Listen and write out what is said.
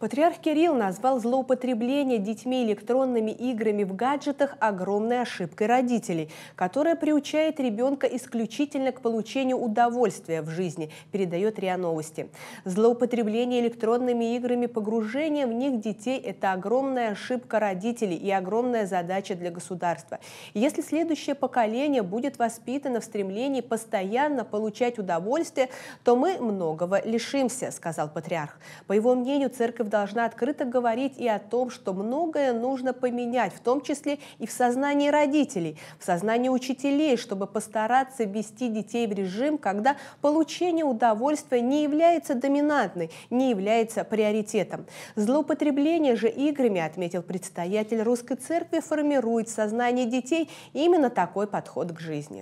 Патриарх Кирилл назвал злоупотребление детьми электронными играми в гаджетах огромной ошибкой родителей, которая приучает ребенка исключительно к получению удовольствия в жизни, передает РИА Новости. Злоупотребление электронными играми, погружение в них детей – это огромная ошибка родителей и огромная задача для государства. Если следующее поколение будет воспитано в стремлении постоянно получать удовольствие, то мы многого лишимся, сказал патриарх. По его мнению, церковь должна открыто говорить и о том, что многое нужно поменять, в том числе и в сознании родителей, в сознании учителей, чтобы постараться ввести детей в режим, когда получение удовольствия не является доминантной, не является приоритетом. Злоупотребление же играми, отметил предстоятель Русской Церкви, формирует в сознании детей именно такой подход к жизни.